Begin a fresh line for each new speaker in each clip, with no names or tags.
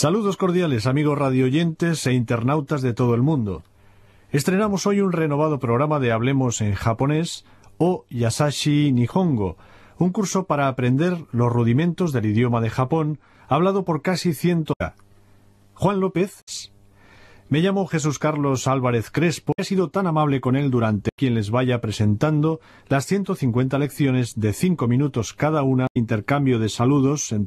Saludos cordiales, amigos radioyentes e internautas de todo el mundo. Estrenamos hoy un renovado programa de Hablemos en japonés o Yasashi Nihongo, un curso para aprender los rudimentos del idioma de Japón, hablado por casi 100. Juan López. Me llamo Jesús Carlos Álvarez Crespo. He sido tan amable con él durante quien les vaya presentando las 150 lecciones de 5 minutos cada una, intercambio de saludos. En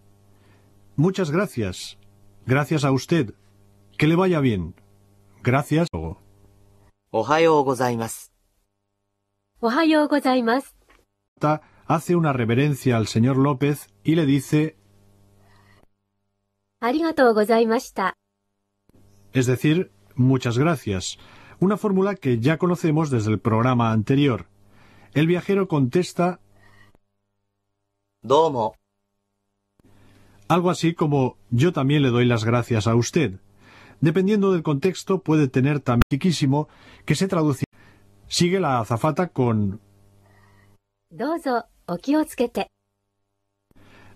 Muchas gracias. Gracias a usted. Que le vaya bien. Gracias. Ohayou gozaimasu.
gozaimasu.
Hace una reverencia al señor López y le dice
Arigatou gozaimashita.
Es decir, muchas gracias. Una fórmula que ya conocemos desde el programa anterior. El viajero contesta Domo. Algo así como yo también le doy las gracias a usted. Dependiendo del contexto puede tener tan chiquísimo que se traduce. Sigue la azafata con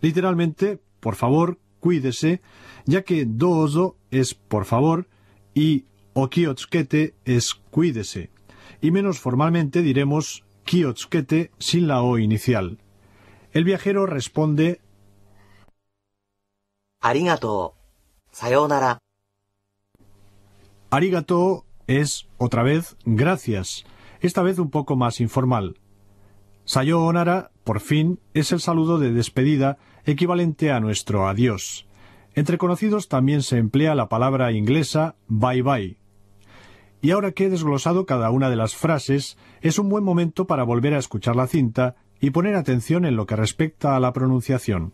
Literalmente, por favor, cuídese, ya que dozo es por favor y okiotsukete es cuídese. Y menos formalmente diremos kiotsukete sin la o inicial. El viajero responde
Arigato
es otra vez gracias, esta vez un poco más informal. Sayonara, por fin, es el saludo de despedida equivalente a nuestro adiós. Entre conocidos también se emplea la palabra inglesa bye bye. Y ahora que he desglosado cada una de las frases, es un buen momento para volver a escuchar la cinta y poner atención en lo que respecta a la pronunciación.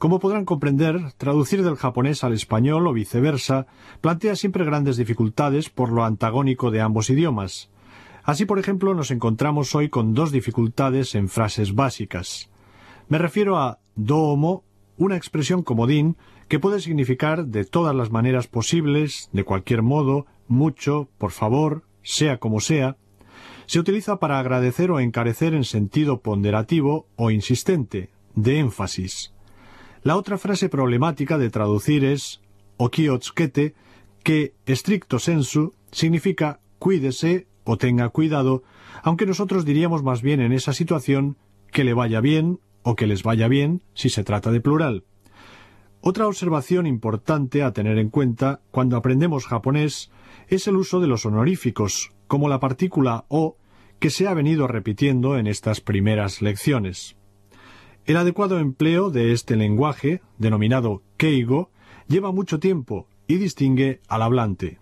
Como podrán comprender, traducir del japonés al español o viceversa plantea siempre grandes dificultades por lo antagónico de ambos idiomas. Así, por ejemplo, nos encontramos hoy con dos dificultades en frases básicas. Me refiero a doomo, una expresión comodín que puede significar de todas las maneras posibles, de cualquier modo, mucho, por favor, sea como sea. Se utiliza para agradecer o encarecer en sentido ponderativo o insistente, de énfasis. La otra frase problemática de traducir es okiotsukete, que estricto sensu significa cuídese o tenga cuidado, aunque nosotros diríamos más bien en esa situación que le vaya bien o que les vaya bien si se trata de plural. Otra observación importante a tener en cuenta cuando aprendemos japonés es el uso de los honoríficos, como la partícula o que se ha venido repitiendo en estas primeras lecciones. El adecuado empleo de este lenguaje, denominado keigo, lleva mucho tiempo y distingue al hablante.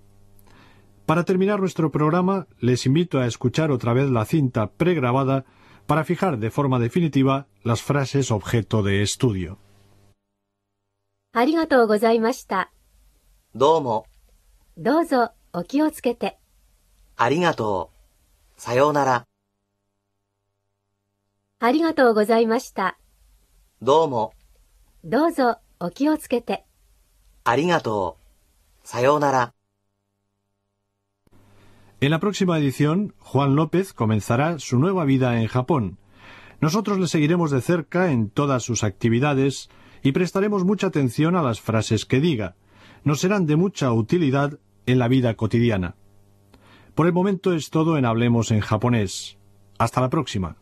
Para terminar nuestro programa, les invito a escuchar otra vez la cinta pregrabada para fijar de forma definitiva las frases objeto de estudio. En la próxima edición, Juan López comenzará su nueva vida en Japón. Nosotros le seguiremos de cerca en todas sus actividades y prestaremos mucha atención a las frases que diga. Nos serán de mucha utilidad en la vida cotidiana. Por el momento es todo en Hablemos en japonés. Hasta la próxima.